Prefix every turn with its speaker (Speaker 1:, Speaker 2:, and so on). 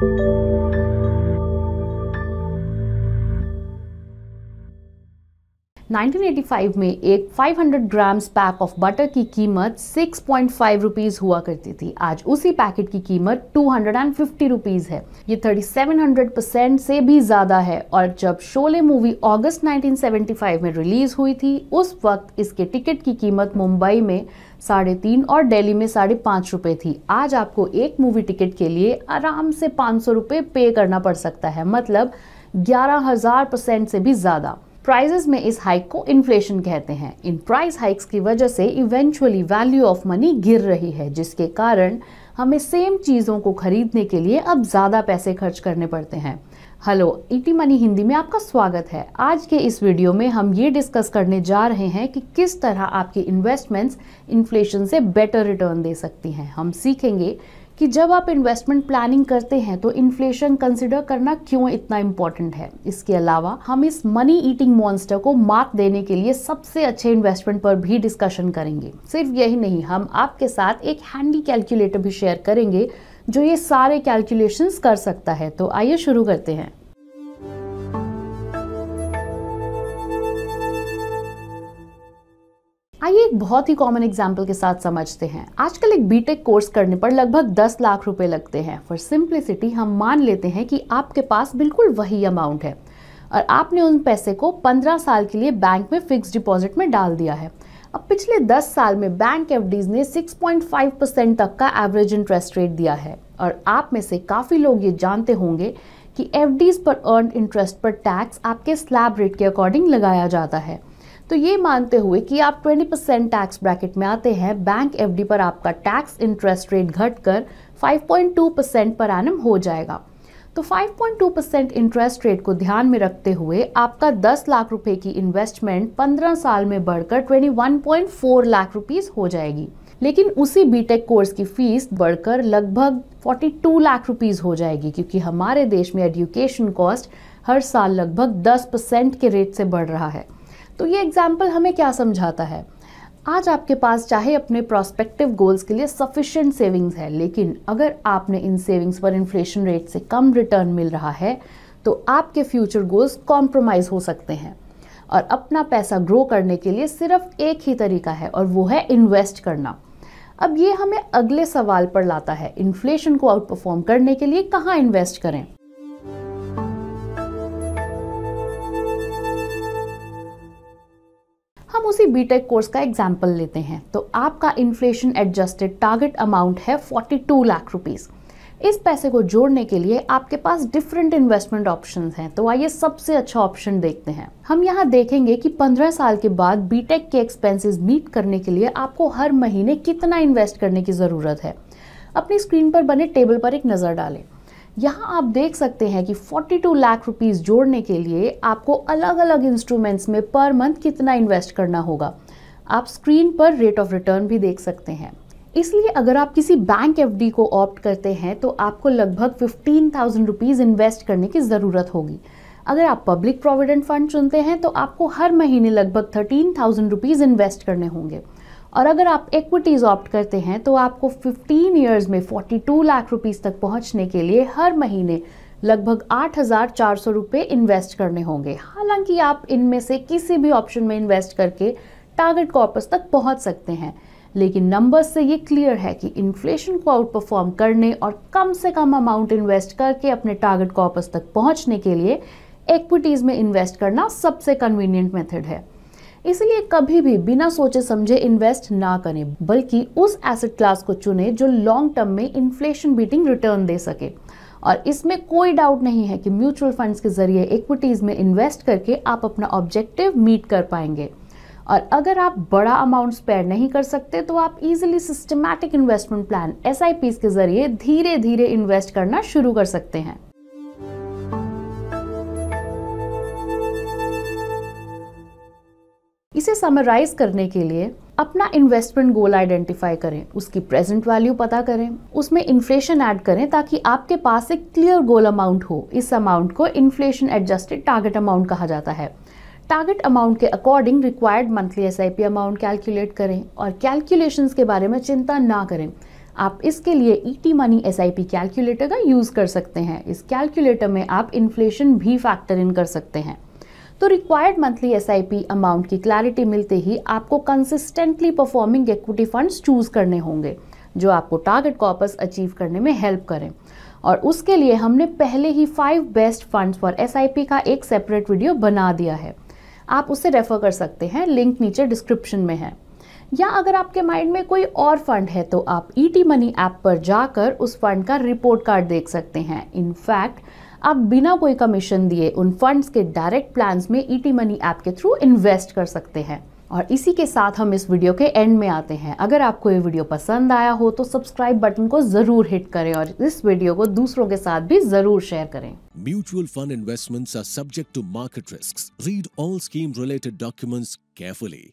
Speaker 1: thank you 1985 में एक 500 grams pack of butter की कीमत 6.5 पॉइंट रुपीज़ हुआ करती थी आज उसी पैकेट की कीमत 250 रुपीज़ है ये 3700 परसेंट से भी ज़्यादा है और जब शोले मूवी अगस्त 1975 में रिलीज़ हुई थी उस वक्त इसके टिकट की कीमत मुंबई में साढ़े तीन और दिल्ली में साढ़े पाँच रुपये थी आज आपको एक मूवी टिकट के लिए आराम से पाँच सौ रुपये पे करना पड़ सकता है मतलब ग्यारह हज़ार परसेंट से भी ज़्यादा प्राइजेस में इस हाइक को इन्फ्लेशन कहते हैं इन प्राइस हाइक्स की वजह से इवेंचुअली वैल्यू ऑफ मनी गिर रही है जिसके कारण हमें सेम चीज़ों को खरीदने के लिए अब ज़्यादा पैसे खर्च करने पड़ते हैं हेलो ईटी मनी हिंदी में आपका स्वागत है आज के इस वीडियो में हम ये डिस्कस करने जा रहे हैं कि किस तरह आपकी इन्वेस्टमेंट्स इन्फ्लेशन से बेटर रिटर्न दे सकती हैं हम सीखेंगे कि जब आप इन्वेस्टमेंट प्लानिंग करते हैं तो इन्फ्लेशन कंसिडर करना क्यों इतना इम्पोर्टेंट है इसके अलावा हम इस मनी ईटिंग मॉन्स्टर को मात देने के लिए सबसे अच्छे इन्वेस्टमेंट पर भी डिस्कशन करेंगे सिर्फ यही नहीं हम आपके साथ एक हैंडी कैलकुलेटर भी शेयर करेंगे जो ये सारे कैलकुलेशंस कर सकता है तो आइए शुरू करते हैं एक बहुत ही कॉमन एग्जाम्पल के साथ समझते हैं आजकल एक बीटेक कोर्स करने पर लगभग दस लाख रुपए लगते हैं फॉर सिंप्लिसिटी हम मान लेते हैं कि आपके पास बिल्कुल वही अमाउंट है और आपने उन पैसे को पंद्रह साल के लिए बैंक में फिक्स डिपॉजिट में डाल दिया है अब पिछले दस साल में बैंक एफ ने सिक्स परसेंट तक का एवरेज इंटरेस्ट रेट दिया है और आप में से काफ़ी लोग ये जानते होंगे कि एफ पर अर्न इंटरेस्ट पर टैक्स आपके स्लैब रेट के अकॉर्डिंग लगाया जाता है तो ये मानते हुए कि आप 20% टैक्स ब्रैकेट में आते हैं बैंक एफडी पर आपका टैक्स इंटरेस्ट रेट घटकर 5.2% पर एनम हो जाएगा तो 5.2% इंटरेस्ट रेट को ध्यान में रखते हुए आपका 10 लाख रुपए की इन्वेस्टमेंट 15 साल में बढ़कर 21.4 लाख रुपीस हो जाएगी लेकिन उसी बीटेक कोर्स की फीस बढ़कर लगभग 42 लाख रुपीस हो जाएगी क्योंकि हमारे देश में एजुकेशन कॉस्ट हर साल लगभग 10 परसेंट के रेट से बढ़ रहा है तो ये एग्ज़ाम्पल हमें क्या समझाता है आज आपके पास चाहे अपने प्रोस्पेक्टिव गोल्स के लिए सफिशेंट सेविंग्स है लेकिन अगर आपने इन सेविंग्स पर इन्फ्लेशन रेट से कम रिटर्न मिल रहा है तो आपके फ्यूचर गोल्स कॉम्प्रोमाइज़ हो सकते हैं और अपना पैसा ग्रो करने के लिए सिर्फ एक ही तरीका है और वो है इन्वेस्ट करना अब ये हमें अगले सवाल पर लाता है इन्फ्लेशन को आउट परफॉर्म करने के लिए कहाँ इन्वेस्ट करें उसी बीटेक कोर्स का एग्जाम्पल लेते हैं तो आपका इन्फ्लेशन एडजस्टेड टारगेट अमाउंट है 42 लाख रुपीस इस पैसे को जोड़ने के लिए आपके पास डिफरेंट इन्वेस्टमेंट ऑप्शन हैं तो आइए सबसे अच्छा ऑप्शन देखते हैं हम यहाँ देखेंगे कि 15 साल के बाद बीटेक के एक्सपेंसेस मीट करने के लिए आपको हर महीने कितना इन्वेस्ट करने की ज़रूरत है अपनी स्क्रीन पर बने टेबल पर एक नज़र डालें यहाँ आप देख सकते हैं कि 42 लाख रुपीस जोड़ने के लिए आपको अलग अलग इंस्ट्रूमेंट्स में पर मंथ कितना इन्वेस्ट करना होगा आप स्क्रीन पर रेट ऑफ रिटर्न भी देख सकते हैं इसलिए अगर आप किसी बैंक एफ को ऑप्ट करते हैं तो आपको लगभग फिफ्टीन थाउजेंड रुपीज़ इन्वेस्ट करने की ज़रूरत होगी अगर आप पब्लिक प्रोविडेंट फंड चुनते हैं तो आपको हर महीने लगभग थर्टीन थाउजेंड रुपीज़ इन्वेस्ट करने होंगे और अगर आप इक्विटीज़ ऑप्ट करते हैं तो आपको 15 इयर्स में 42 लाख रुपीस तक पहुंचने के लिए हर महीने लगभग आठ हज़ार चार सौ रुपये इन्वेस्ट करने होंगे हालांकि आप इनमें से किसी भी ऑप्शन में इन्वेस्ट करके टारगेट कॉर्पस तक पहुंच सकते हैं लेकिन नंबर्स से ये क्लियर है कि इन्फ्लेशन को आउट परफॉर्म करने और कम से कम अमाउंट इन्वेस्ट करके अपने टारगेट कॉर्पस तक पहुंचने के लिए एक्विटीज़ में इन्वेस्ट करना सबसे कन्वीनियंट मेथड है इसलिए कभी भी बिना सोचे समझे इन्वेस्ट ना करें बल्कि उस एसेट क्लास को चुने जो लॉन्ग टर्म में इन्फ्लेशन बीटिंग रिटर्न दे सके और इसमें कोई डाउट नहीं है कि म्यूचुअल फंड्स के जरिए इक्विटीज़ में इन्वेस्ट करके आप अपना ऑब्जेक्टिव मीट कर पाएंगे और अगर आप बड़ा अमाउंट स्पेयर नहीं कर सकते तो आप easily systematic investment plan S के जरिए धीरे धीरे इन्वेस्ट करना शुरू कर सकते हैं इसे समराइज करने के लिए अपना इन्वेस्टमेंट गोल आइडेंटिफाई करें उसकी प्रेजेंट वैल्यू पता करें उसमें इन्फ्लेशन ऐड करें ताकि आपके पास एक क्लियर गोल अमाउंट हो इस अमाउंट को इन्फ्लेशन एडजस्टेड टारगेट अमाउंट कहा जाता है टारगेट अमाउंट के according required monthly S amount calculate करें और कैलकुलेशन के बारे में चिंता ना करें आप इसके लिए E T Money S calculator का यूज़ कर सकते हैं इस कैलकुलेटर में आप इन्फ्लेशन भी फैक्टर इन कर सकते हैं तो रिक्वायर्ड मंथली एस अमाउंट की क्लैरिटी मिलते ही आपको consistently performing equity funds choose करने होंगे जो आपको टारगेट कॉपस अचीव करने में हेल्प करें और उसके लिए हमने पहले ही five best funds for S का एक सेपरेट वीडियो बना दिया है आप उसे रेफ़र कर सकते हैं लिंक नीचे डिस्क्रिप्शन में है या अगर आपके माइंड में कोई और फंड है तो आप ई मनी ऐप पर जाकर उस फंड का रिपोर्ट कार्ड देख सकते हैं इनफैक्ट आप बिना कोई कमीशन दिए उन फंड्स के डायरेक्ट प्लान्स में ईटी e मनी ऐप के थ्रू इन्वेस्ट कर सकते हैं और इसी के साथ हम इस वीडियो के एंड में आते हैं अगर आपको ये वीडियो पसंद आया हो तो सब्सक्राइब बटन को जरूर हिट करें और इस वीडियो को दूसरों के साथ भी जरूर शेयर करें mutual fund investments are subject to market risk read all scheme related documents carefully